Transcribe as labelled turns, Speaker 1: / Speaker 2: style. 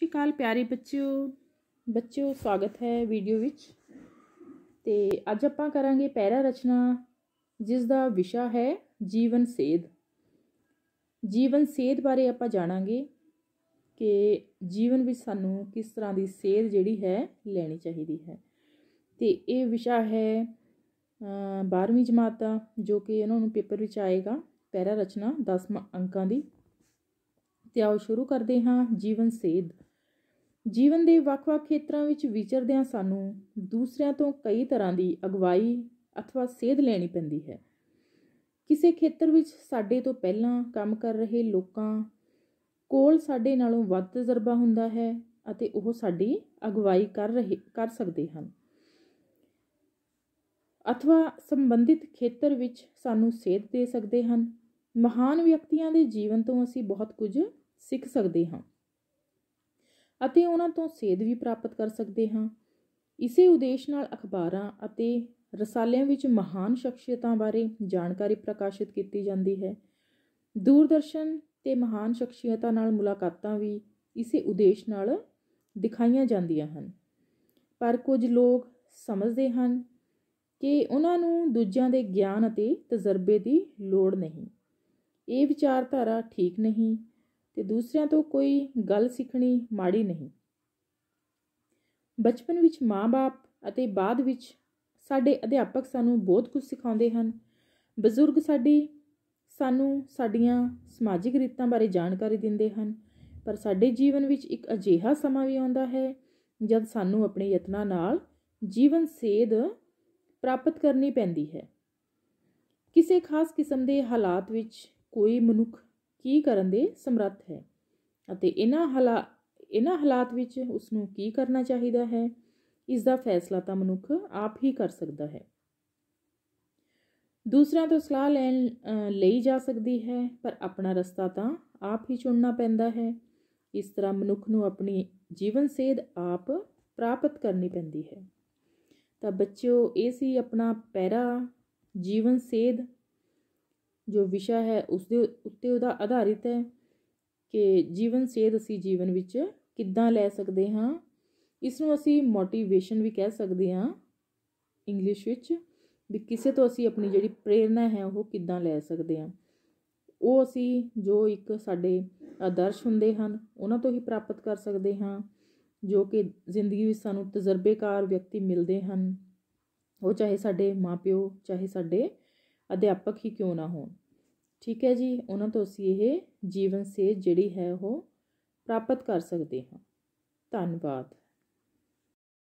Speaker 1: ਸਤਿ ਕਾਲ ਪਿਆਰੇ ਬੱਚਿਓ ਬੱਚਿਓ ਸਵਾਗਤ ਹੈ ਵੀਡੀਓ ਵਿੱਚ ਤੇ ਅੱਜ ਆਪਾਂ ਕਰਾਂਗੇ ਪੈਰਾ ਰਚਨਾ ਜਿਸ ਦਾ ਵਿਸ਼ਾ ਹੈ ਜੀਵਨ ਸੇਧ ਜੀਵਨ ਸੇਧ ਬਾਰੇ ਆਪਾਂ ਜਾਣਾਂਗੇ ਕਿ ਜੀਵਨ ਵਿੱਚ ਸਾਨੂੰ ਕਿਸ ਤਰ੍ਹਾਂ ਦੀ ਸੇਧ ਜਿਹੜੀ ਹੈ ਲੈਣੀ ਚਾਹੀਦੀ ਹੈ ਤੇ ਇਹ ਵਿਸ਼ਾ ਹੈ 12ਵੀਂ ਜਮਾਤ ਦਾ ਜੋ ਕਿ ਇਹਨਾਂ ਨੂੰ ਪੇਪਰ ਵਿੱਚ ਆਏਗਾ ਪੈਰਾ ਰਚਨਾ 10 ਅੰਕਾਂ ਦੀ ਤੇ ਆਓ ਸ਼ੁਰੂ ਕਰਦੇ ਹਾਂ ਜੀਵਨ ਸੇਧ ਜੀਵਨ ਦੇ ਵੱਖ-ਵੱਖ ਖੇਤਰਾਂ ਵਿੱਚ ਵਿਚਰਦਿਆਂ ਸਾਨੂੰ ਦੂਸਰਿਆਂ ਤੋਂ ਕਈ ਤਰ੍ਹਾਂ ਦੀ ਅਗਵਾਈ ਅਥਵਾ ਸੇਧ ਲੈਣੀ ਪੈਂਦੀ ਹੈ ਕਿਸੇ ਖੇਤਰ ਵਿੱਚ ਸਾਡੇ ਤੋਂ ਪਹਿਲਾਂ ਕੰਮ ਕਰ ਰਹੇ ਲੋਕਾਂ ਕੋਲ ਸਾਡੇ ਨਾਲੋਂ ਵੱਧ ਤਜਰਬਾ ਹੁੰਦਾ ਹੈ ਅਤੇ ਉਹ ਸਾਡੀ ਅਗਵਾਈ ਕਰ ਰਹੇ ਕਰ ਸਕਦੇ ਹਨ ਅਥਵਾ ਸੰਬੰਧਿਤ ਖੇਤਰ ਵਿੱਚ ਸਾਨੂੰ ਸੇਧ ਦੇ ਸਕਦੇ ਹਨ ਮਹਾਨ ਵਿਅਕਤੀਆਂ ਦੇ ਜੀਵਨ ਤੋਂ ਅਸੀਂ ਬਹੁਤ ਕੁਝ ਸਿੱਖ ਸਕਦੇ ਹਾਂ ਅਤੇ ਉਹਨਾਂ ਤੋਂ ਸੇਧ ਵੀ ਪ੍ਰਾਪਤ ਕਰ ਸਕਦੇ ਹਾਂ ਇਸੇ ਉਦੇਸ਼ ਨਾਲ ਅਖਬਾਰਾਂ ਅਤੇ ਰਸਾਲਿਆਂ ਵਿੱਚ ਮਹਾਨ ਸ਼ਖਸੀਅਤਾਂ ਬਾਰੇ ਜਾਣਕਾਰੀ ਪ੍ਰਕਾਸ਼ਿਤ ਕੀਤੀ ਜਾਂਦੀ ਹੈ ਦੂਰਦਰਸ਼ਨ ਤੇ ਮਹਾਨ ਸ਼ਖਸੀਅਤਾਂ ਨਾਲ ਮੁਲਾਕਾਤਾਂ ਵੀ ਇਸੇ ਉਦੇਸ਼ ਨਾਲ ਦਿਖਾਈਆਂ ਜਾਂਦੀਆਂ ਹਨ ਪਰ ਕੁਝ ਲੋਕ ਸਮਝਦੇ ਹਨ ਕਿ ਉਹਨਾਂ ਨੂੰ ਦੂਜਿਆਂ ਦੇ ਗਿਆਨ ਅਤੇ ਤਜਰਬੇ ਦੀ ਲੋੜ ਨਹੀਂ ਇਹ ਵਿਚਾਰਧਾਰਾ ਠੀਕ ਨਹੀਂ ਤੇ ਦੂਸਰਿਆਂ ਤੋਂ ਕੋਈ ਗੱਲ ਸਿੱਖਣੀ ਮਾੜੀ ਨਹੀਂ ਬਚਪਨ ਵਿੱਚ ਮਾਪੇ ਅਤੇ ਬਾਅਦ ਵਿੱਚ ਸਾਡੇ ਅਧਿਆਪਕ ਸਾਨੂੰ ਬਹੁਤ ਕੁਝ ਸਿਖਾਉਂਦੇ ਹਨ ਬਜ਼ੁਰਗ ਸਾਡੀ ਸਾਨੂੰ ਸਾਡੀਆਂ ਸਮਾਜਿਕ ਰੀਤਾਂ ਬਾਰੇ ਜਾਣਕਾਰੀ ਦਿੰਦੇ ਹਨ ਪਰ ਸਾਡੇ ਜੀਵਨ ਵਿੱਚ ਇੱਕ ਅਜੀਹਾ ਸਮਾਂ ਵੀ ਆਉਂਦਾ ਹੈ ਜਦ ਸਾਨੂੰ ਆਪਣੇ ਯਤਨਾਂ ਨਾਲ ਜੀਵਨ ਸੇਧ ਪ੍ਰਾਪਤ ਕਰਨੀ ਪੈਂਦੀ ਹੈ ਕਿਸੇ ਖਾਸ ਕਿਸਮ ਦੇ ਹਾਲਾਤ ਵਿੱਚ ਕੋਈ ਮਨੁੱਖ ਕੀ ਕਰਨ ਦੇ ਸਮਰੱਥ ਹੈ ਅਤੇ ਇਹਨਾਂ ਹਾਲਾ ਇਹਨਾਂ ਹਾਲਾਤ ਵਿੱਚ ਉਸ ਨੂੰ ਕੀ ਕਰਨਾ ਚਾਹੀਦਾ ਹੈ ਇਸ ਦਾ ਫੈਸਲਾ ਤਾਂ ਮਨੁੱਖ ਆਪ ਹੀ ਕਰ ਸਕਦਾ ਹੈ ਦੂਸਰਾ ਤੋਂ ਸਲਾਹ ਲੈਣ ਲਈ ਜਾ ਸਕਦੀ ਹੈ ਪਰ ਆਪਣਾ ਰਸਤਾ ਤਾਂ ਆਪ ਹੀ ਚੁਣਨਾ ਪੈਂਦਾ ਹੈ ਇਸ ਤਰ੍ਹਾਂ ਮਨੁੱਖ ਨੂੰ ਆਪਣੀ ਜੀਵਨ ਸੇਧ ਆਪ ਪ੍ਰਾਪਤ ਕਰਨੀ ਪੈਂਦੀ ਹੈ ਤਾਂ ਬੱਚਿਓ ਇਹ ਸੀ ਆਪਣਾ ਪੈਰਾ ਜੀਵਨ ਸੇਧ ਜੋ ਵਿਸ਼ਾ ਹੈ ਉਸ ਦੇ ਉੱਤੇ ਉਹਦਾ ਆਧਾਰਿਤ ਹੈ ਕਿ ਜੀਵਨ ਸੇਧ ਅਸੀਂ ਜੀਵਨ ਵਿੱਚ ਕਿੱਦਾਂ ਲੈ ਸਕਦੇ ਹਾਂ ਇਸ ਨੂੰ ਅਸੀਂ ਮੋਟੀਵੇਸ਼ਨ ਵੀ ਕਹਿ ਸਕਦੇ ਹਾਂ ਇੰਗਲਿਸ਼ ਵਿੱਚ ਵੀ ਕਿਸੇ ਤੋਂ ਅਸੀਂ ਆਪਣੀ ਜਿਹੜੀ ਪ੍ਰੇਰਣਾ ਹੈ ਉਹ ਕਿੱਦਾਂ ਲੈ ਸਕਦੇ ਹਾਂ ਉਹ ਅਸੀਂ ਜੋ ਇੱਕ ਸਾਡੇ ਆਦਰਸ਼ ਹੁੰਦੇ ਹਨ ਉਹਨਾਂ ਤੋਂ ਹੀ ਪ੍ਰਾਪਤ ਕਰ ਸਕਦੇ ਹਾਂ ਜੋ ਕਿ ਜ਼ਿੰਦਗੀ ਵਿੱਚ ਸਾਨੂੰ ਤਜਰਬੇਕਾਰ ਵਿਅਕਤੀ ਮਿਲਦੇ ਹਨ ਉਹ ਚਾਹੇ ਸਾਡੇ ਮਾਪਿਓ ਚਾਹੇ ਸਾਡੇ ਅਧਿਆਪਕ ਹੀ ਕਿਉਂ ਨਾ ਹੋਣ ਠੀਕ ਹੈ ਜੀ ਉਹਨਾਂ ਤੋਂ ਅਸੀਂ ਇਹ ਜੀਵਨ ਸੇਧ ਜਿਹੜੀ ਹੈ ਉਹ ਪ੍ਰਾਪਤ ਕਰ ਸਕਦੇ ਹਾਂ ਧੰਨਵਾਦ